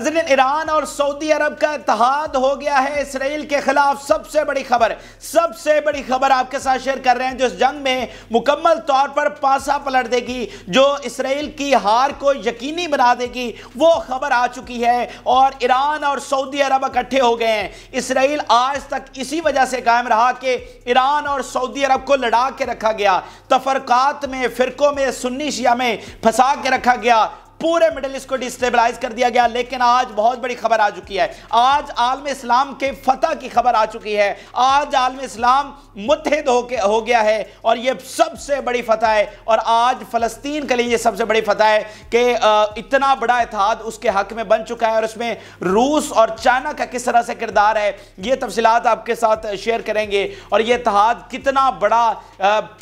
Iran और Saudi अरब का इतिहाद हो गया है इसराइल के खिलाफ सबसे बड़ी खबर सबसे बड़ी खबर आपके साथ शेयर कर रहे हैं जो इस जंग में मुकम्मल तौर पर पासा पलट देगी जो इसराइल की हार को यकीनी बना देगी वो खबर आ चुकी है और ईरान और सऊदी अरब इकट्ठे हो गए हैं इसराइल आज तक इसी वजह से कायम रहा कि ईरान और सऊदी अरब को लड़ा के रखा गया तफरकत में फ़िरकों में सुन्नी शिया में फंसा के रखा गया पूरे मिडिल ईस्ट को डिस्टेबलाइज कर दिया गया लेकिन आज बहुत बड़ी खबर आ चुकी है आज आलम इस्लाम के फतह की खबर आ चुकी है आज आलम इस्लाम मुतहद हो, हो गया है और यह सबसे बड़ी फतह है और आज फलस्तीन के लिए यह सबसे बड़ी फतह है कि इतना बड़ा इतिहाद उसके हक में बन चुका है और उसमें रूस और चाइना का किस तरह से किरदार है यह तफसीत आपके साथ शेयर करेंगे और यह इतिहाद कितना बड़ा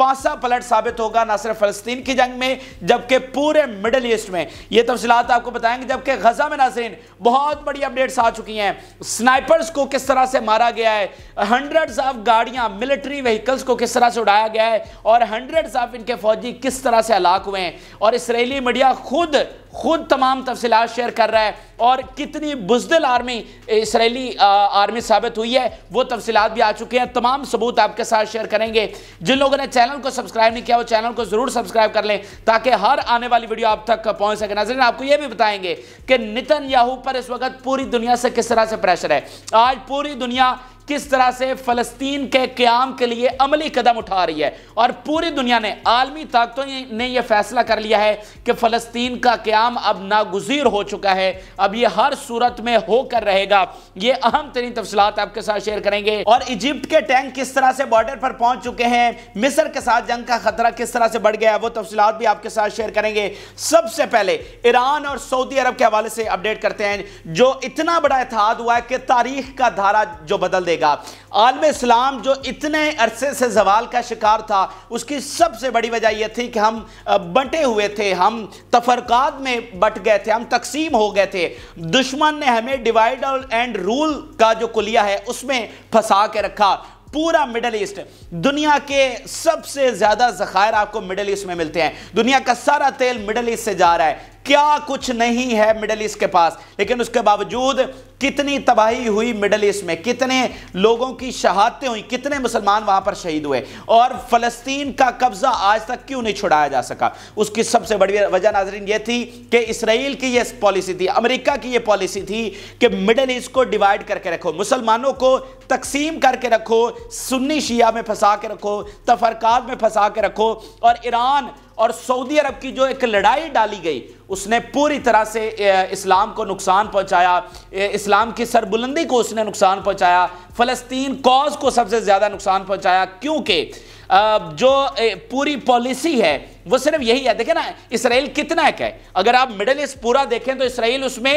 पासा पलट साबित होगा ना सिर्फ फलस्तीन की जंग में जबकि पूरे मिडल ईस्ट में ये तफसलत आपको बताएंगे जबकि गजा में नाजरीन बहुत बड़ी अपडेट्स आ चुकी हैं स्नाइपर्स को किस तरह से मारा गया है हंड्रेड्स ऑफ गाड़ियां मिलिट्री व्हीकल्स को किस तरह से उड़ाया गया है और हंड्रेड्स ऑफ इनके फौजी किस तरह से हलाक हुए हैं और इसराइली मीडिया खुद खुद तमाम तफसी शेयर कर रहा है और कितनी बुजदिल आर्मी इसराइली आर्मी साबित हुई है वो तफसीत भी आ चुके हैं तमाम सबूत आपके साथ शेयर करेंगे जिन लोगों ने चैनल को सब्सक्राइब नहीं किया वो चैनल को ज़रूर सब्सक्राइब कर लें ताकि हर आने वाली वीडियो आप तक पहुंच सके नाजरन आपको ये भी बताएंगे कि नितिन याहू पर इस वक्त पूरी दुनिया से किस तरह से प्रेशर है आज पूरी दुनिया किस तरह से फलस्तीन के क्याम के लिए अमली कदम उठा रही है और पूरी दुनिया ने आलमी ताकतों ने यह फैसला कर लिया है कि फलस्तीन का क्याम अब नागुजीर हो चुका है अब यह हर सूरत में होकर रहेगा यह अहम तरीन तफसलत आपके साथ शेयर करेंगे और इजिप्ट के टैंक किस तरह से बॉर्डर पर पहुंच चुके हैं मिस्र के साथ जंग का खतरा किस तरह से बढ़ गया है वो तफसलत भी आपके साथ शेयर करेंगे सबसे पहले ईरान और सऊदी अरब के हवाले से अपडेट करते हैं जो इतना बड़ा इतिहाद हुआ है कि तारीख का धारा जो बदल देगा मिलेगा आलम इस्लाम जो इतने अरसे से जवाल का शिकार था उसकी सबसे बड़ी वजह यह थी कि हम बंटे हुए थे हम तफरक़ात में बट गए थे हम तकसीम हो गए थे दुश्मन ने हमें डिवाइड एंड रूल का जो कुलिया है उसमें फंसा के रखा पूरा मिडल ईस्ट दुनिया के सबसे ज़्यादा ज़खायर आपको मिडल ईस्ट में मिलते हैं दुनिया का सारा तेल मिडल ईस्ट से जा रहा है क्या कुछ नहीं है मिडल ईस्ट के पास लेकिन उसके बावजूद कितनी तबाही हुई मिडल ईस्ट में कितने लोगों की शहादतें हुई कितने मुसलमान वहां पर शहीद हुए और फलस्तीन का कब्जा आज तक क्यों नहीं छुड़ाया जा सका उसकी सबसे बड़ी वजह नाजरीन यह थी कि इसराइल की यह पॉलिसी थी अमेरिका की यह पॉलिसी थी कि मिडल ईस्ट को डिवाइड करके रखो मुसलमानों को तकसीम करके रखो सुन्नी शिया में फंसा के रखो तफरकात में फंसा के रखो और ईरान और सऊदी अरब की जो एक लड़ाई डाली गई उसने पूरी तरह से इस्लाम को नुकसान पहुंचाया इस्लाम की सरबुलंदी को उसने नुकसान पहुंचाया फ़लस्तीन कॉज को सबसे ज़्यादा नुकसान पहुंचाया क्योंकि जो पूरी पॉलिसी है वो सिर्फ यही है देखें ना इसराइल कितना एक है अगर आप मिडल ईस्ट पूरा देखें तो इसराइल उसमें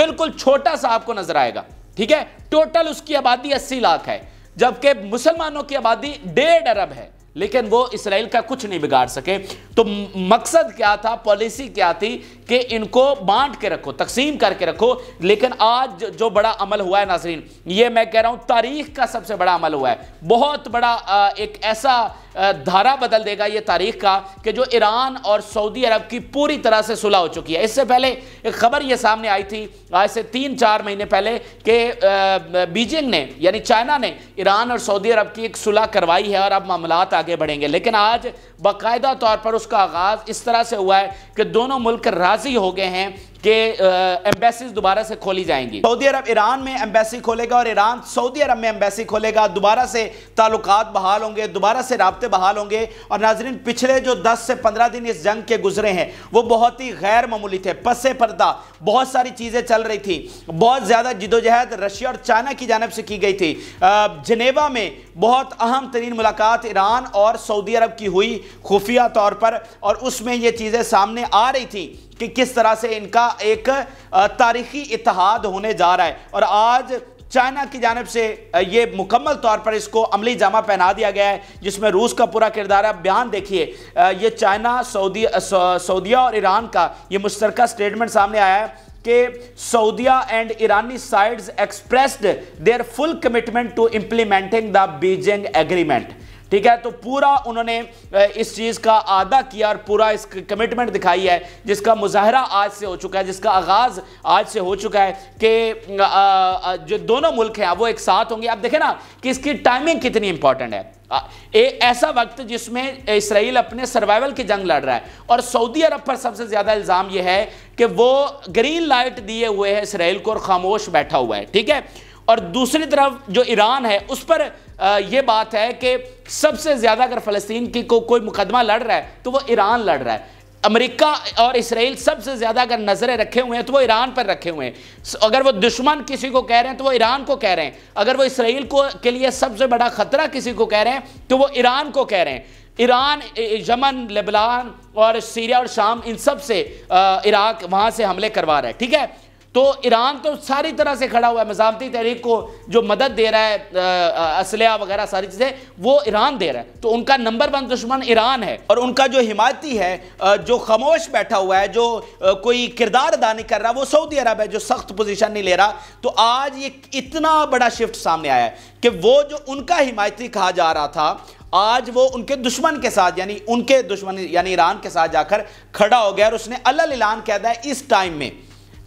बिल्कुल छोटा सा आपको नजर आएगा ठीक है टोटल उसकी आबादी अस्सी लाख है जबकि मुसलमानों की आबादी डेढ़ अरब है लेकिन वो इसराइल का कुछ नहीं बिगाड़ सके तो मकसद क्या था पॉलिसी क्या थी कि इनको बांट के रखो तकसीम करके रखो लेकिन आज जो बड़ा अमल हुआ है नाजरीन ये मैं कह रहा हूँ तारीख का सबसे बड़ा अमल हुआ है बहुत बड़ा एक ऐसा धारा बदल देगा ये तारीख का कि जो ईरान और सऊदी अरब की पूरी तरह से सुलह हो चुकी है इससे पहले एक खबर ये सामने आई थी आज से तीन चार महीने पहले कि बीजिंग ने यानी चाइना ने ईरान और सऊदी अरब की एक सुलह करवाई है और अब मामला आगे बढ़ेंगे लेकिन आज बाकायदा तौर पर उसका आगाज़ इस तरह से हुआ है कि दोनों मुल्क राज राजी हो गए हैं कि एम्बेसीज दोबारा से खोली जाएंगी सऊदी अरब ईरान में एम्बेसी खोलेगा और ईरान सऊदी अरब में एम्बेसी खोलेगा दोबारा से ताल्लुक बहाल होंगे दोबारा से रबते बहाल होंगे और नाजरीन पिछले जो 10 से 15 दिन इस जंग के गुजरे हैं वो बहुत ही गैर मामूली थे पसे पर्दा बहुत सारी चीज़ें चल रही थी बहुत ज़्यादा जदोजहद रशिया और चाइना की जानब से की गई थी जनेवा में बहुत अहम तरीन मुलाकात ईरान और सऊदी अरब की हुई खुफिया तौर पर और उसमें ये चीज़ें सामने आ रही थी कि किस तरह से इनका एक तारीखी इतिहाद होने जा रहा है और आज चाइना की जानब से ये मुकम्मल तौर पर इसको अमली जामा पहना दिया गया है जिसमें रूस का पूरा किरदार है बयान देखिए ये चाइना सऊदी सऊदिया और ईरान का ये मुश्तरक स्टेटमेंट सामने आया है कि Saudi and Iranian sides expressed their full commitment to implementing the Beijing agreement ठीक है तो पूरा उन्होंने इस चीज़ का आदा किया और पूरा इस कमिटमेंट दिखाई है जिसका मुजाहरा आज से हो चुका है जिसका आगाज़ आज से हो चुका है कि जो दोनों मुल्क हैं वो एक साथ होंगे आप देखें ना कि इसकी टाइमिंग कितनी इंपॉर्टेंट है एक ऐसा वक्त जिसमें इसराइल अपने सर्वाइवल की जंग लड़ रहा है और सऊदी अरब पर सबसे ज़्यादा इल्ज़ाम यह है कि वो ग्रीन लाइट दिए हुए है इसराइल को और खामोश बैठा हुआ है ठीक है और दूसरी तरफ जो ईरान है उस पर यह बात है कि सबसे ज़्यादा अगर फ़लस्तीन की को कोई मुकदमा लड़ रहा है तो वह ईरान लड़ रहा है अमेरिका और इसराइल सबसे ज़्यादा अगर नज़रें रखे हुए हैं तो वो ईरान पर रखे हुए हैं अगर वो दुश्मन किसी को कह रहे हैं तो वो ईरान को कह रहे हैं अगर वो इसराइल को के लिए सबसे बड़ा ख़तरा किसी को कह रहे हैं तो वो ईरान को कह रहे हैं ईरान यमन लेबलान और सीरिया और शाम इन सब से इराक वहां से हमले करवा रहा है ठीक है तो ईरान तो सारी तरह से खड़ा हुआ है मजामती तहरीक को जो मदद दे रहा है असलह वगैरह सारी चीज़ें वो ईरान दे रहा है तो उनका नंबर वन दुश्मन ईरान है और उनका जो हिमायती है जो खामोश बैठा हुआ है जो कोई किरदार अदा नहीं कर रहा वो सऊदी अरब है जो सख्त पोजिशन नहीं ले रहा तो आज ये इतना बड़ा शिफ्ट सामने आया है कि वो जो उनका हिमायती कहा जा रहा था आज वो उनके दुश्मन के साथ यानी उनके दुश्मन यानी ईरान के साथ जाकर खड़ा हो गया और उसने अल ऐलान कह दिया इस टाइम में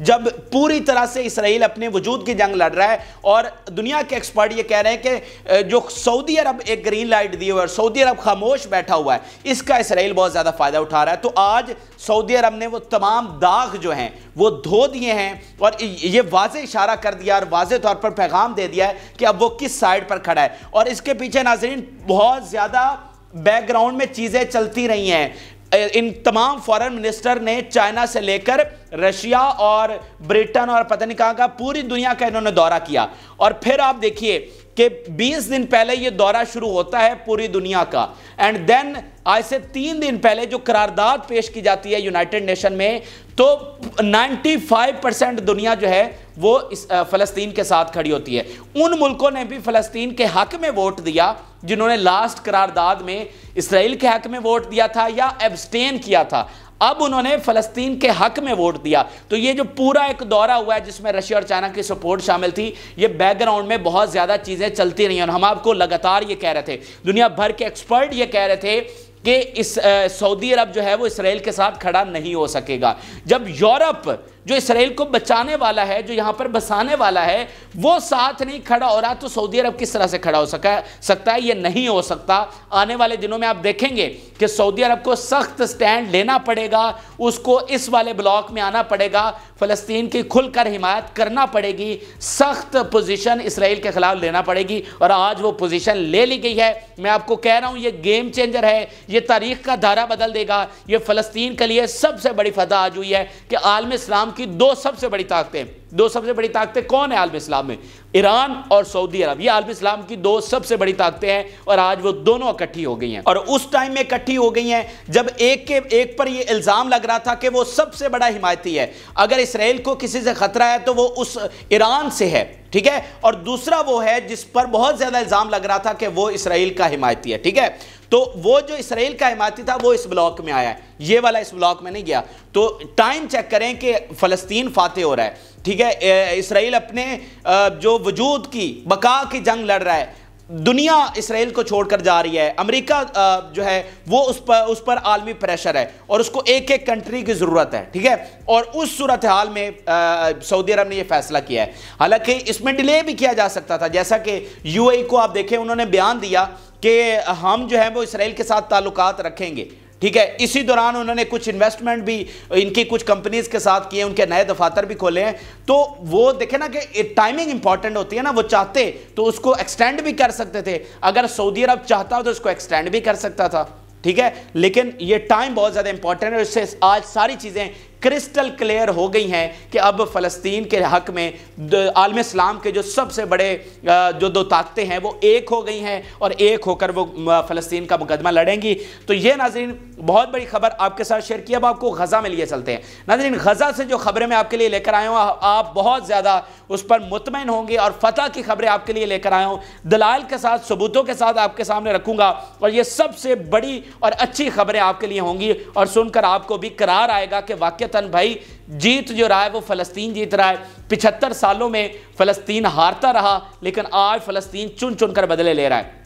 जब पूरी तरह से इसराइल अपने वजूद की जंग लड़ रहा है और दुनिया के एक्सपर्ट ये कह रहे हैं कि जो सऊदी अरब एक ग्रीन लाइट दिए हुए और सऊदी अरब खामोश बैठा हुआ है इसका इसराइल बहुत ज़्यादा फ़ायदा उठा रहा है तो आज सऊदी अरब ने वो तमाम दाग जो हैं वो धो दिए हैं और ये वाज इशारा कर दिया और वाज तौर पर पैगाम दे दिया है कि अब वो किस साइड पर खड़ा है और इसके पीछे नाजरीन बहुत ज़्यादा बैकग्राउंड में चीज़ें चलती रही हैं इन तमाम फॉरेन मिनिस्टर ने चाइना से लेकर रशिया और ब्रिटेन और पता नहीं कहाँ का पूरी दुनिया का इन्होंने दौरा किया और फिर आप देखिए कि 20 दिन पहले ये दौरा शुरू होता है पूरी दुनिया का एंड देन आज से तीन दिन पहले जो करारदाद पेश की जाती है यूनाइटेड नेशन में तो 95 परसेंट दुनिया जो है वो इस फ़लस्तीन के साथ खड़ी होती है उन मुल्कों ने भी फ़लस्तीन के हक में वोट दिया जिन्होंने लास्ट करारदाद में इसराइल के हक में वोट दिया था या एब्सटेन किया था अब उन्होंने फलस्तीन के हक में वोट दिया तो ये जो पूरा एक दौरा हुआ है जिसमें रशिया और चाइना की सपोर्ट शामिल थी ये बैकग्राउंड में बहुत ज़्यादा चीज़ें चलती रही और हम आपको लगातार ये कह रहे थे दुनिया भर के एक्सपर्ट ये कह रहे थे कि इस सऊदी अरब जो है वो इसराइल के साथ खड़ा नहीं हो सकेगा जब यूरोप जो इसराइल को बचाने वाला है जो यहाँ पर बसाने वाला है वो साथ नहीं खड़ा हो रहा तो सऊदी अरब किस तरह से खड़ा हो सका सकता है ये नहीं हो सकता आने वाले दिनों में आप देखेंगे कि सऊदी अरब को सख्त स्टैंड लेना पड़ेगा उसको इस वाले ब्लॉक में आना पड़ेगा फ़लस्तीन की खुलकर हिमायत करना पड़ेगी सख्त पोजिशन इसराइल के ख़िलाफ़ लेना पड़ेगी और आज वो पोजिशन ले ली गई है मैं आपको कह रहा हूँ ये गेम चेंजर है ये तारीख का धारा बदल देगा ये फ़लस्तीन के लिए सबसे बड़ी फतह आज हुई है कि आलम इस्लाम की दो सबसे बड़ी ताकतें दो सबसे बड़ी ताकतें कौन है आलम इस्लाम में ईरान और सऊदी अरब ये आलम इस्लाम की दो सबसे बड़ी ताकतें हैं और आज वो दोनों इकट्ठी हो गई हैं और उस टाइम में इकट्ठी हो गई हैं जब एक के एक पर ये इल्ज़ाम लग रहा था कि वो सबसे बड़ा हिमायती है अगर इसराइल को किसी से ख़तरा है तो वो उस ईरान से है ठीक है और दूसरा वो है जिस पर बहुत ज़्यादा इल्ज़ाम लग रहा था कि वो इसराइल का हिमायती है ठीक है तो वो जो इसराइल का इमारती था वो इस ब्लॉक में आया है ये वाला इस ब्लॉक में नहीं गया तो टाइम चेक करें कि फ़लस्तीन फाते हो रहा है ठीक है इसराइल अपने जो वजूद की बका की जंग लड़ रहा है दुनिया इसराइल को छोड़कर जा रही है अमेरिका जो है वो उस पर उस पर आलमी प्रेशर है और उसको एक एक कंट्री की ज़रूरत है ठीक है और उस सूरत हाल में सऊदी अरब ने ये फैसला किया है हालांकि इसमें डिले भी किया जा सकता था जैसा कि यूएई e को आप देखें उन्होंने बयान दिया कि हम जो है वो इसराइल के साथ ताल्लुक रखेंगे ठीक है इसी दौरान उन्होंने कुछ इन्वेस्टमेंट भी इनकी कुछ कंपनीज के साथ किए उनके नए दफातर भी खोले हैं तो वो देखे ना कि टाइमिंग इंपॉर्टेंट होती है ना वो चाहते तो उसको एक्सटेंड भी कर सकते थे अगर सऊदी अरब चाहता तो उसको एक्सटेंड भी कर सकता था ठीक है लेकिन ये टाइम बहुत ज़्यादा इंपॉर्टेंट है इससे आज सारी चीज़ें क्रिस्टल क्लियर हो गई हैं कि अब फ़लस्तीन के हक में आलम इस्लाम के जो सबसे बड़े जो दो ताकतें हैं वो एक हो गई हैं और एक होकर वो फ़लस्तीन का मुकदमा लड़ेंगी तो ये नाजरीन बहुत बड़ी खबर आपके साथ शेयर की अब आपको गज़ा में लिए चलते हैं नाजरीन गज़ा से जो खबरें मैं आपके लिए लेकर आया हूँ आप बहुत ज़्यादा उस पर मुतमिन होंगे और फतह की खबरें आपके लिए लेकर आया हूँ दलाल के साथ सबूतों के साथ आपके सामने रखूँगा और ये सबसे बड़ी और अच्छी खबरें आपके लिए होंगी और सुनकर आपको भी करार आएगा कि वाक्य हकीकता भाई जीत जो रहा है वो फ़लस्तीन जीत रहा है पिछहत्तर सालों में फ़लस्तीन हारता रहा लेकिन आज फ़लस्तीन चुन चुन कर बदले ले रहा है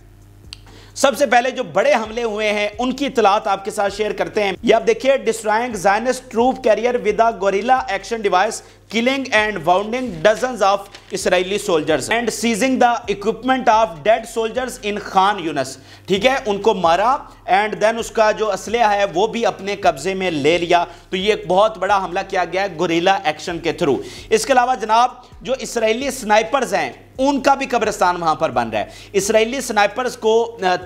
सबसे पहले जो बड़े हमले हुए हैं उनकी इतलात आपके साथ शेयर करते हैं ये आप देखिए destroying Zionist troop carrier with guerrilla action device killing and wounding dozens of Israeli soldiers and seizing the equipment of dead soldiers in Khan Younis ठीक है उनको मारा एंड देन उसका जो असलहा है वो भी अपने कब्जे में ले लिया तो ये एक बहुत बड़ा हमला किया गया है गुरीला एक्शन के थ्रू इसके अलावा जनाब जो इसराइली स्नाइपर्स हैं उनका भी कब्रिस्तान वहां पर बन रहा है इसराइली स्नाइपर्स को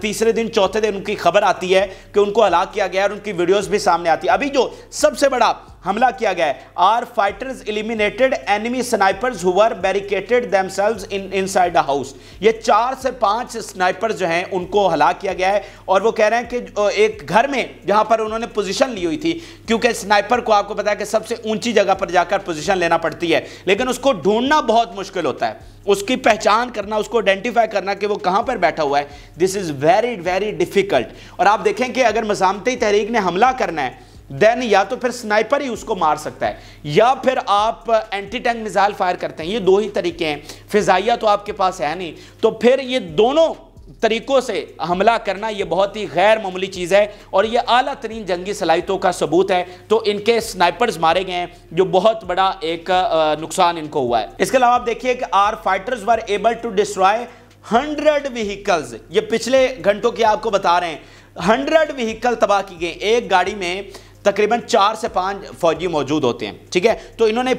तीसरे दिन चौथे दिन उनकी खबर आती है कि उनको हलाक किया गया और उनकी वीडियोस भी सामने आती है अभी जो सबसे बड़ा हमला किया गया our fighters eliminated enemy snipers who were barricaded themselves in inside the house ये चार से पांच स्नाइपर जो हैं उनको हला किया गया है और वो कह रहे हैं कि एक घर में जहां पर उन्होंने पोजीशन ली हुई थी क्योंकि स्नाइपर को आपको पता है कि सबसे ऊंची जगह पर जाकर पोजिशन लेना पड़ती है लेकिन उसको ढूंढना बहुत मुश्किल होता है उसकी पहचान करना उसको आइडेंटिफाई करना कि वो कहां पर बैठा हुआ है this is very very difficult और आप देखें कि अगर मजामती तहरीक ने हमला करना है देन या तो फिर स्नाइपर ही उसको मार सकता है या फिर आप एंटी टैंक मिसाइल फायर करते हैं ये दो ही तरीके हैं फिजाइया तो आपके पास है नहीं तो फिर ये दोनों तरीकों से हमला करना ये बहुत ही गैर मामूली चीज़ है और ये अला तरीन जंगी सलाहितों का सबूत है तो इनके स्नाइपर्स मारे गए हैं जो बहुत बड़ा एक uh, नुकसान इनको हुआ है इसके अलावा आप देखिए कि our fighters were able to destroy hundred vehicles ये पिछले घंटों की आपको बता रहे हैं हंड्रेड व्हीकल तबाह की गई एक गाड़ी में तकरीबन चार से पांच फौजी मौजूद होते हैं ठीक है तो इन्होंने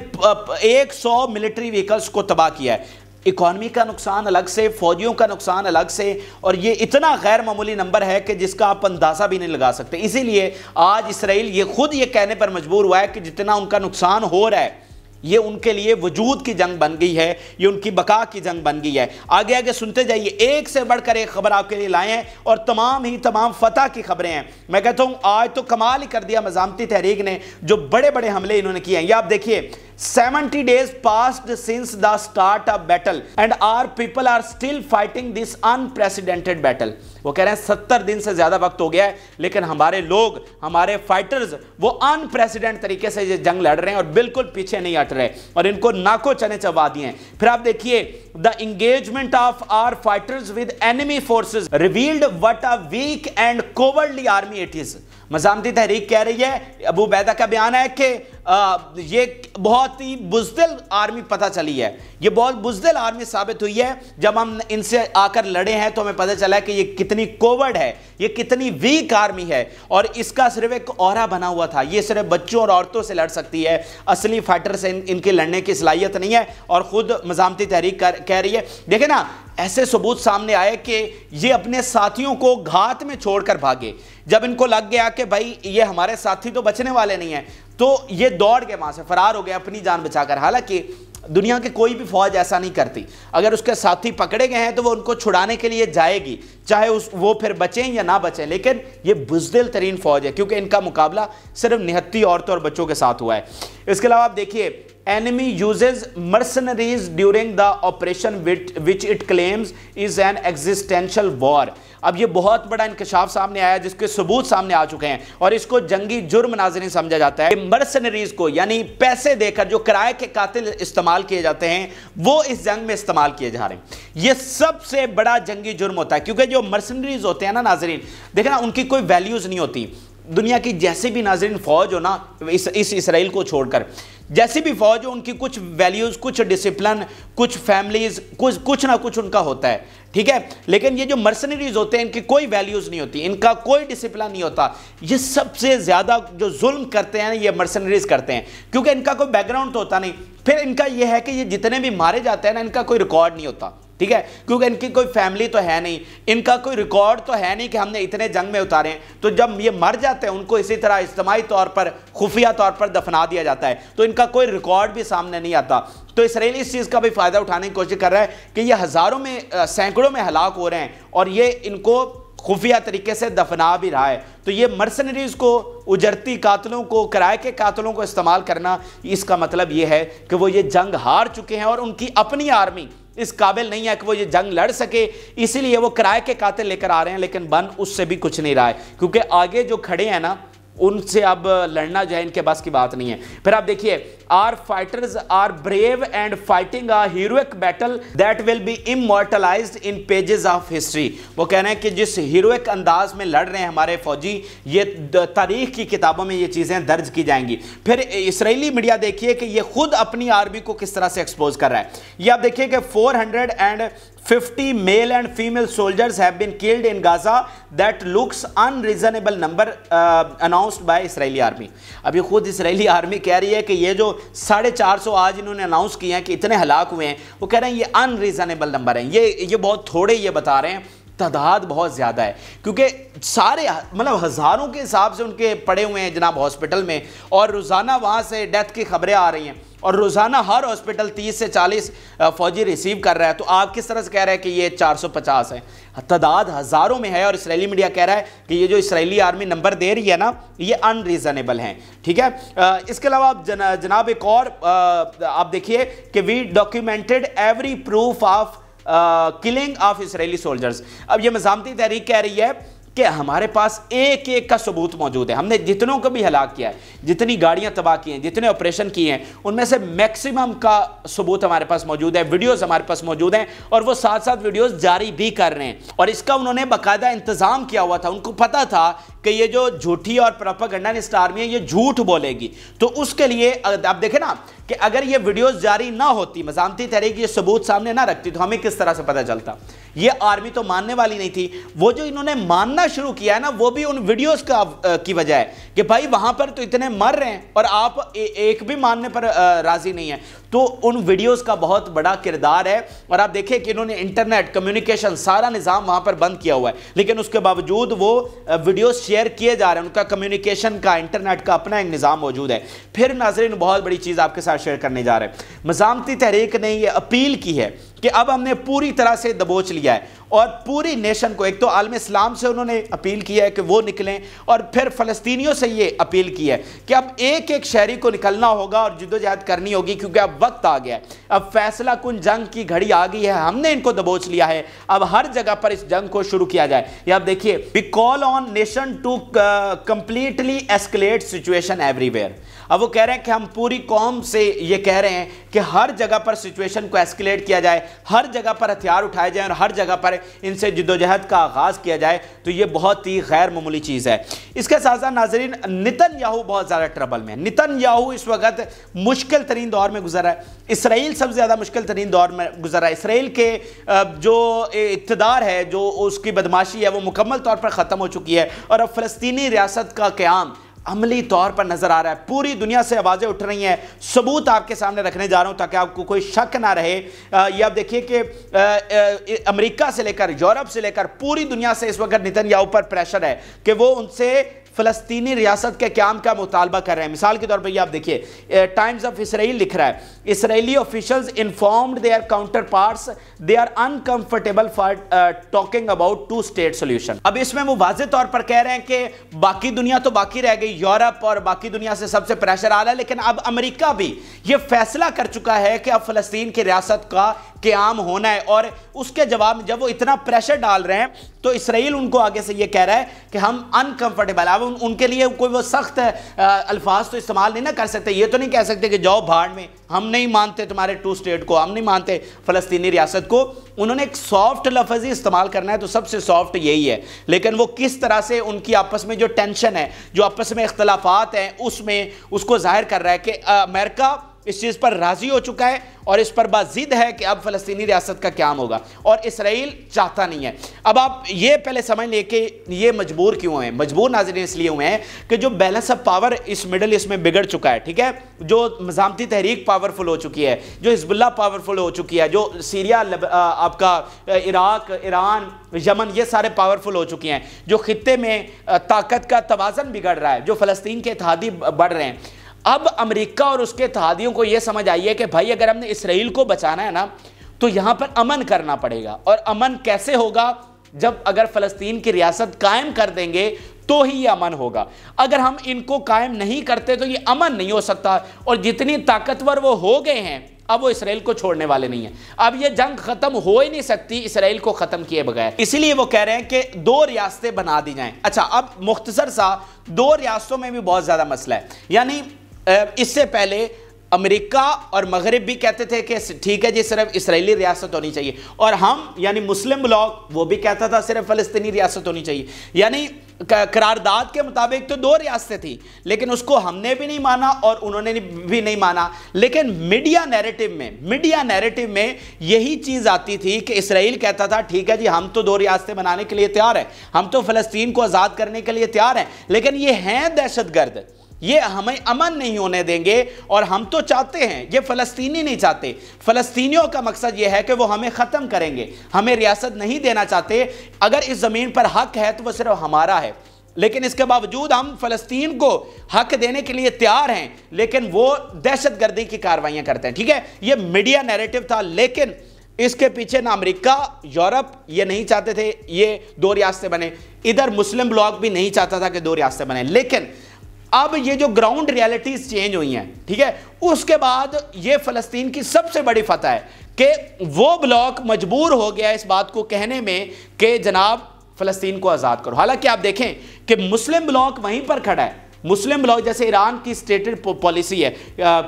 100 मिलिट्री व्हीकल्स को तबाह किया है इकॉनमी का नुकसान अलग से फौजियों का नुकसान अलग से और ये इतना गैर मामूली नंबर है कि जिसका आप अंदाज़ा भी नहीं लगा सकते इसीलिए आज इसराइल ये खुद ये कहने पर मजबूर हुआ है कि जितना उनका नुकसान हो रहा है ये उनके लिए वजूद की जंग बन गई है ये उनकी बका की जंग बन गई है आगे आगे सुनते जाइए एक से बढ़कर एक खबर आपके लिए लाए हैं और तमाम ही तमाम फतह की खबरें हैं मैं कहता हूं आज तो कमाल ही कर दिया मजामती तहरीक ने जो बड़े बड़े हमले इन्होंने किए हैं ये आप देखिए 70 days passed since the start of battle and our people are still fighting this unprecedented battle वो कह रहे हैं 70 दिन से ज़्यादा वक्त हो गया है लेकिन हमारे लोग हमारे फाइटर्स वो अनप्रेसिडेंट तरीके से ये जंग लड़ रहे हैं और बिल्कुल पीछे नहीं हट साथ रहे और इनको नाको चने चबा दिए फिर आप देखिए the engagement of our fighters with enemy forces revealed what a weak and cowardly army it is मजामती तहरीक कह रही है अबू बैदा का बयान है कि ये बहुत ही बुजदिल आर्मी पता चली है ये बहुत बुजदिल आर्मी साबित हुई है जब हम इनसे आकर लड़े हैं तो हमें पता चला है कि ये कितनी कोवर्ड है ये कितनी वीक आर्मी है और इसका सिर्फ एक और बना हुआ था ये सिर्फ बच्चों और औरतों से लड़ सकती है असली फाइटर से इन, इनके लड़ने की सलाहियत नहीं है और खुद मजामती तहरीक कह रही है देखे ना ऐसे सबूत सामने आए कि ये अपने साथियों को घात में छोड़कर भागे जब इनको लग गया कि भाई ये हमारे साथी तो बचने वाले नहीं हैं तो ये दौड़ गए वहाँ से फरार हो गए अपनी जान बचाकर हालांकि दुनिया के कोई भी फौज ऐसा नहीं करती अगर उसके साथी पकड़े गए हैं तो वो उनको छुड़ाने के लिए जाएगी चाहे उस वो फिर बचें या ना बचें लेकिन ये बुजदिल तरीन फौज है क्योंकि इनका मुकाबला सिर्फ निहत्ती औरतों और बच्चों के साथ हुआ है इसके अलावा आप देखिए enemy uses mercenaries during the operation which, which it claims is an existential war अब ये बहुत बड़ा इंकशाफ सामने आया जिसके सबूत सामने आ चुके हैं और इसको जंगी जुर्म नाजरी समझा जाता है मर्सनरीज को यानी पैसे देकर जो किराए के कातिल इस्तेमाल किए जाते हैं वो इस जंग में इस्तेमाल किए जा रहे हैं ये सबसे बड़ा जंगी जुर्म होता है क्योंकि जो मर्सनरीज होते हैं ना नाजरीन देखना उनकी कोई वैल्यूज़ नहीं होती दुनिया की जैसे भी नाजरीन फौज हो ना इस इसराइल को छोड़कर जैसी भी फौज हो उनकी कुछ वैल्यूज़ कुछ डिसिप्लिन कुछ फैमिलीज कुछ कुछ ना कुछ उनका होता है ठीक है लेकिन ये जो मर्सनरीज होते हैं इनकी कोई वैल्यूज़ नहीं होती इनका कोई डिसिप्लिन नहीं होता ये सबसे ज़्यादा जो जुल्म करते हैं ये मर्सनरीज करते हैं क्योंकि इनका कोई बैकग्राउंड तो होता नहीं फिर इनका यह है कि ये जितने भी मारे जाते हैं ना इनका कोई रिकॉर्ड नहीं होता ठीक है क्योंकि इनकी कोई फैमिली तो है नहीं इनका कोई रिकॉर्ड तो है नहीं कि हमने इतने जंग में उतारे तो जब ये मर जाते हैं उनको इसी तरह इज्तमाही तौर पर खुफिया तौर पर दफना दिया जाता है तो इनका कोई रिकॉर्ड भी सामने नहीं आता तो इसराइल इस चीज़ का भी फ़ायदा उठाने की कोशिश कर रहा है कि ये हज़ारों में सैकड़ों में हलाक हो रहे हैं और ये इनको खुफिया तरीके से दफना भी रहा है तो ये मर्सनरीज़ को उजरती कातलों को किराए के कातलों को इस्तेमाल करना इसका मतलब ये है कि वो ये जंग हार चुके हैं और उनकी अपनी आर्मी इस काबिल नहीं है कि वो ये जंग लड़ सके इसीलिए वो किराए के कातिल लेकर आ रहे हैं लेकिन बन उससे भी कुछ नहीं रहा है क्योंकि आगे जो खड़े हैं ना उनसे अब लड़ना जो है इनके पास की बात नहीं है फिर आप देखिए our fighters are brave and fighting a heroic battle that will be immortalize in pages of history वो कह रहे हैं कि जिस हीरोइक अंदाज में लड़ रहे हैं हमारे फौजी ये तारीख की किताबों में ये चीज़ें दर्ज की जाएंगी फिर इसराइली मीडिया देखिए कि ये खुद अपनी आर्मी को किस तरह से एक्सपोज कर रहा है ये आप देखिए कि four hundred and 50 male and female soldiers have been killed in Gaza that looks unreasonable number uh, announced by Israeli army अभी खुद इसराइली आर्मी कह रही है कि ये जो साढ़े चार सौ आज इन्होंने अनाउंस किए हैं कि इतने हलाक हुए हैं वो कह रहे हैं ये अनरीजनेबल नंबर हैं ये ये बहुत थोड़े ये बता रहे हैं तादाद बहुत ज़्यादा है क्योंकि सारे मतलब हज़ारों के हिसाब से उनके पड़े हुए हैं जनाब हॉस्पिटल में और रोज़ाना वहाँ से डेथ की खबरें आ रही हैं और रोज़ाना हर हॉस्पिटल 30 से 40 फौजी रिसीव कर रहा है तो आप किस तरह से कह रहे हैं कि ये 450 है तादाद हज़ारों में है और इसराइली मीडिया कह रहा है कि ये जो इसराइली आर्मी नंबर दे रही है ना ये अनरीज़नेबल हैं ठीक है इसके अलावा आप जनाब एक और आप देखिए कि we documented every proof of killing of Israeli soldiers अब ये मजामती तहरीक कह रही है कि हमारे पास एक एक का सबूत मौजूद है हमने जितनों को भी हलाक किया है जितनी गाड़ियां तबाह की हैं जितने ऑपरेशन किए हैं उनमें से मैक्सिमम का सबूत हमारे पास मौजूद है वीडियोस हमारे पास मौजूद हैं और वो साथ साथ वीडियोस जारी भी कर रहे हैं और इसका उन्होंने बाकायदा इंतज़ाम किया हुआ था उनको पता था कि ये जो झूठी और प्रोपागंडा इस आर्मी है ये झूठ बोलेगी तो उसके लिए आप देखें ना कि अगर ये वीडियोस जारी ना होती मजामती तहरीक ये सबूत सामने ना रखती तो हमें किस तरह से पता चलता ये आर्मी तो मानने वाली नहीं थी वो जो इन्होंने मानना शुरू किया है ना वो भी उन वीडियोस का आ, की वजह है कि भाई वहां पर तो इतने मर रहे हैं और आप ए, एक भी मानने पर आ, राजी नहीं है तो उन वीडियोस का बहुत बड़ा किरदार है और आप देखें कि इन्होंने इंटरनेट कम्युनिकेशन सारा निज़ाम वहाँ पर बंद किया हुआ है लेकिन उसके बावजूद वो वीडियोस शेयर किए जा रहे हैं उनका कम्युनिकेशन का इंटरनेट का अपना एक निज़ाम मौजूद है फिर नाजरीन बहुत बड़ी चीज़ आपके साथ शेयर करने जा रहे हैं मजामती तहरीक ने यह अपील की है कि अब हमने पूरी तरह से दबोच लिया है और पूरी नेशन को एक तो आलम इस्लाम से उन्होंने अपील किया है कि वो निकलें और फिर फ़लस्तीनियों से ये अपील की है कि अब एक एक शहरी को निकलना होगा और जदोजहद करनी होगी क्योंकि अब वक्त आ गया है अब फैसला कुन जंग की घड़ी आ गई है हमने इनको दबोच लिया है अब हर जगह पर इस जंग को शुरू किया जाए या आप देखिए we call on nation to completely escalate situation everywhere अब वो कह रहे हैं कि हम पूरी कौम से ये कह रहे हैं कि हर जगह पर सिचुएशन को एस्केलेट किया जाए हर जगह पर हथियार उठाए जाएँ और हर जगह पर इनसे जदोजहद का आगाज़ किया जाए तो ये बहुत ही गैर मामूली चीज़ है इसके साथ साथ नाजरीन नितन याहू बहुत ज़्यादा ट्रबल में नितन याहू इस वक्त मुश्किल तरीन दौर में गुजरा है इसराइल सबसे ज़्यादा मुश्किल तरीन दौर में गुजरा है इसराइल के जो इकतदार है जो उसकी बदमाशी है वो मुकम्मल तौर पर ख़त्म हो चुकी है और अब फ़लस्तनी रियासत का क्याम अमली तौर पर नजर आ रहा है पूरी दुनिया से आवाज़ें उठ रही हैं सबूत आपके सामने रखने जा रहा हूं ताकि आपको कोई शक ना रहे ये आप देखिए कि अमेरिका से लेकर यूरोप से लेकर पूरी दुनिया से इस वक्त याहू पर प्रेशर है कि वो उनसे फ़लस्तनी रियासत के क्याम का मुतालबा कर रहे हैं मिसाल के तौर पर आप देखिए टाइम्स ऑफ इसराइल लिख रहा है Israeli officials informed their counterparts they are uncomfortable for talking about two state solution अब इसमें वो वाजे तौर पर कह रहे हैं कि बाकी दुनिया तो बाकी रह गई यूरोप और बाकी दुनिया से सबसे प्रेशर आ रहा है लेकिन अब अमरीका भी ये फैसला कर चुका है कि अब फ़लस्तीन की रियासत का क्याम होना है और उसके जवाब में जब वो इतना प्रेशर डाल रहे हैं तो इसराइल उनको आगे से ये कह रहा है कि हम अनकंफर्टेबल अब उन, उनके लिए कोई वो सख्त अल्फाज तो इस्तेमाल नहीं ना कर सकते ये तो नहीं कह सकते कि जाओ भाड़ में हम नहीं मानते तुम्हारे टू स्टेट को हम नहीं मानते फ़लस्तनी रियासत को उन्होंने एक सॉफ्ट लफज ही इस्तेमाल करना है तो सबसे सॉफ्ट यही है लेकिन वो किस तरह से उनकी आपस में जो टेंशन है जो आपस में इख्तलाफात हैं उसमें उसको जाहिर कर रहा है कि अमेरिका इस चीज़ पर राज़ी हो चुका है और इस पर बाजिद है कि अब फलस्तीनी रियासत का क्या होगा और इसराइल चाहता नहीं है अब आप ये पहले समझ लें कि ये मजबूर क्यों हैं मजबूर नाजरन इसलिए हुए हैं कि जो बैलेंस ऑफ पावर इस मिडल ईस्ट में बिगड़ चुका है ठीक है जो मजामती तहरीक पावरफुल हो चुकी है जो हिजबुल्ला पावरफुल हो चुकी है जो सीरिया लब, आपका इराक ईरान यमन ये सारे पावरफुल हो चुके हैं जो खत्े में ताकत का तोज़न बिगड़ रहा है जो फ़लस्तीन के इतिहादी बढ़ रहे हैं अब अमेरिका और उसके तहादियों को यह समझ आई है कि भाई अगर हमने इसराइल को बचाना है ना तो यहां पर अमन करना पड़ेगा और अमन कैसे होगा जब अगर फलस्तीन की रियासत कायम कर देंगे तो ही ये अमन होगा अगर हम इनको कायम नहीं करते तो ये अमन नहीं हो सकता और जितनी ताकतवर वो हो गए हैं अब वो इसराइल को छोड़ने वाले नहीं है अब ये जंग खत्म हो ही नहीं सकती इसराइल को खत्म किए बगैर इसलिए वो कह रहे हैं कि दो रियासतें बना दी जाएं अच्छा अब मुख्तसर सा दो रियासतों में भी बहुत ज्यादा मसला है यानी इससे पहले अमेरिका और मगरब भी कहते थे कि ठीक है जी सिर्फ इसराइली रियासत होनी चाहिए और हम यानी मुस्लिम ब्लॉक वो भी कहता था सिर्फ फ़लस्तनी रियासत होनी चाहिए यानी करारदाद के मुताबिक तो दो रियासतें थी लेकिन उसको हमने भी नहीं माना और उन्होंने भी नहीं माना लेकिन मीडिया नैरेटिव में मीडिया नैरेटिव में यही चीज़ आती थी कि इसराइल कहता था ठीक है जी हम तो दो रियासतें बनाने के लिए तैयार हैं हम तो फ़लस्तीन को आज़ाद करने के लिए तैयार हैं लेकिन ये हैं दहशत गर्द ये हमें अमन नहीं होने देंगे और हम तो चाहते हैं ये फ़लस्तीनी नहीं चाहते फ़लस्तीनियों का मकसद ये है कि वो हमें ख़त्म करेंगे हमें रियासत नहीं देना चाहते अगर इस ज़मीन पर हक है तो वह सिर्फ हमारा है लेकिन इसके बावजूद हम फलस्तीन को हक देने के लिए तैयार हैं लेकिन वो दहशत गर्दी की कार्रवाइयाँ करते हैं ठीक है ये मीडिया नेरेटिव था लेकिन इसके पीछे ना अमेरिका यूरोप ये नहीं चाहते थे ये दो रियासतें बने इधर मुस्लिम ब्लॉक भी नहीं चाहता था कि दो रियासतें बने लेकिन अब ये जो ग्राउंड रियलिटीज चेंज हुई हैं ठीक है उसके बाद ये फलस्तीन की सबसे बड़ी फतह है कि वो ब्लॉक मजबूर हो गया इस बात को कहने में कि जनाब फलस्तीन को आज़ाद करो हालांकि आप देखें कि मुस्लिम ब्लॉक वहीं पर खड़ा है मुस्लिम ब्लॉक जैसे ईरान की स्टेटेड पॉलिसी है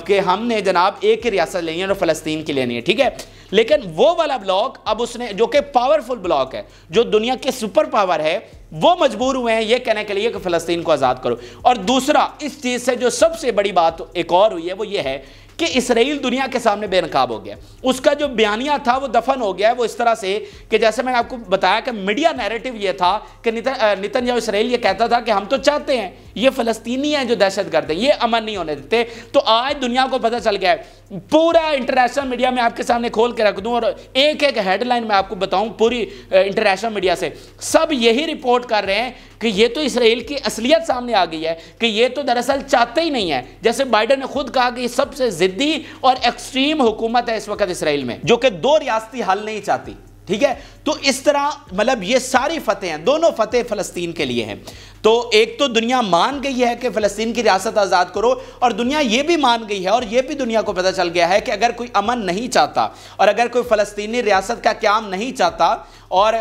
कि हमने जनाब एक ही रियासत लेनी है और फ़लस्तीन की लेनी है ठीक है लेकिन वो वाला ब्लॉक अब उसने जो कि पावरफुल ब्लॉक है जो दुनिया के सुपर पावर है वो मजबूर हुए हैं ये कहने के लिए कि फ़लस्तीन को आज़ाद करो और दूसरा इस चीज़ से जो सबसे बड़ी बात एक और हुई है वो ये है कि इसराइल दुनिया के सामने बेनकाब हो गया उसका जो बयानिया था वो दफन हो गया है वो इस तरह से कि जैसे मैंने आपको बताया कि मीडिया नैरेटिव ये था कि नितन नितन या इसराइल ये कहता था कि हम तो चाहते हैं ये फ़लस्तीनी हैं जो दहशत गर्द हैं ये अमन नहीं होने देते तो आज दुनिया को पता चल गया है पूरा इंटरनेशनल मीडिया में आपके सामने खोल के रख दूँ और एक एक हेडलाइन मैं आपको बताऊँ पूरी इंटरनेशनल मीडिया से सब यही रिपोर्ट कर रहे हैं कि ये तो इसराइल की असलियत सामने आ गई है कि ये तो दरअसल चाहते ही नहीं है जैसे बाइडन ने खुद कहा कि सबसे जिद्दी और एक्सट्रीम हुकूमत है इस वक्त इसराइल में जो कि दो रियासती हल नहीं चाहती ठीक है तो इस तरह मतलब ये सारी फतेह हैं दोनों फतेह फ़लस्तीन के लिए हैं तो एक तो दुनिया मान गई है कि फ़लस्तीन की रियासत आज़ाद करो और दुनिया ये भी मान गई है और ये भी दुनिया को पता चल गया है कि अगर कोई अमन नहीं चाहता और अगर कोई फ़लस्तीनी रियासत का क्याम नहीं चाहता और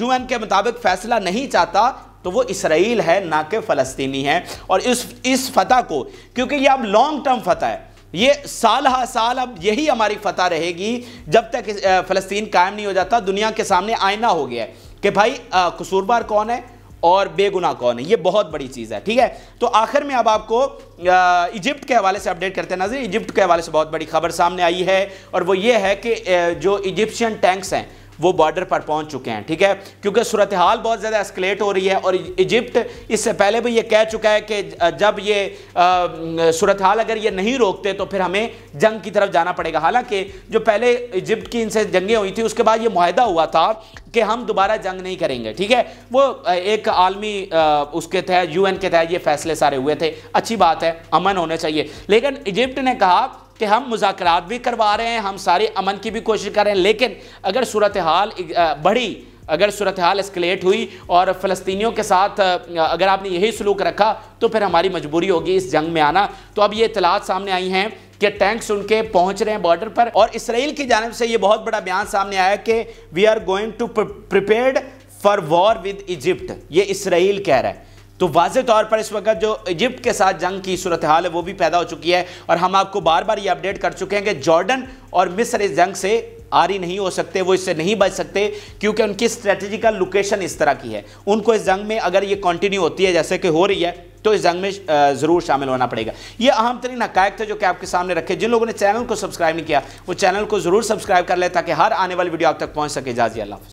यूएन के मुताबिक फ़ैसला नहीं चाहता तो वो इसराइल है ना कि फ़लस्तीनी है और इस इस फतह को क्योंकि ये अब लॉन्ग टर्म फतह है ये साल हा साल अब यही हमारी फतह रहेगी जब तक फ़लस्तीन कायम नहीं हो जाता दुनिया के सामने आईना हो गया है कि भाई कसूरबार कौन है और बेगुना कौन है ये बहुत बड़ी चीज़ है ठीक है तो आखिर में अब आपको इजिप्ट के हवाले से अपडेट करते हैं नजर इजिप्ट के हवाले से बहुत बड़ी खबर सामने आई है और वो ये है कि जो इजिप्शियन टैंक्स हैं वो बॉर्डर पर पहुंच चुके हैं ठीक है क्योंकि सूरत हाल बहुत ज़्यादा एस्केलेट हो रही है और इजिप्ट इससे पहले भी ये कह चुका है कि जब ये सूरत हाल अगर ये नहीं रोकते तो फिर हमें जंग की तरफ जाना पड़ेगा हालांकि जो पहले इजिप्ट की इनसे जंगें हुई थी उसके बाद ये माहदा हुआ था कि हम दोबारा जंग नहीं करेंगे ठीक है वो एक आलमी उसके तहत यूएन के तहत ये फैसले सारे हुए थे अच्छी बात है अमन होने चाहिए लेकिन इजिप्ट ने कहा कि हम मुजाकर भी करवा रहे हैं हम सारे अमन की भी कोशिश कर रहे हैं लेकिन अगर सूरत हाल बढ़ी अगर सूरत हाल एस्केलेट हुई और फ़लस्तियों के साथ अगर आपने यही सलूक रखा तो फिर हमारी मजबूरी होगी इस जंग में आना तो अब ये इतलात सामने आई हैं कि टैंक्स उनके पहुंच रहे हैं बॉर्डर पर और इसराइल की जानब से ये बहुत बड़ा बयान सामने आया कि we are going to prepare for war with Egypt ये इसराइल कह रहा है तो वाज तौर पर इस वक्त जो इजिप्ट के साथ जंग की सूरत हाल है वो भी पैदा हो चुकी है और हम आपको बार बार ये अपडेट कर चुके हैं कि जॉर्डन और मिस्र इस जंग से आरी नहीं हो सकते वो इससे नहीं बच सकते क्योंकि उनकी स्ट्रेटेजिकल लोकेशन इस तरह की है उनको इस जंग में अगर ये कंटिन्यू होती है जैसे कि हो रही है तो इस जंग में ज़रूर शामिल होना पड़ेगा ये अहम तरीन हकायक थे जो कि आपके सामने रखे जिन लोगों ने चैनल को सब्सक्राइब नहीं किया वो चैनल को ज़रूर सब्सक्राइब कर लें ताकि हर आने वाली वीडियो आप तक पहुँच सके जाजी अल्लाह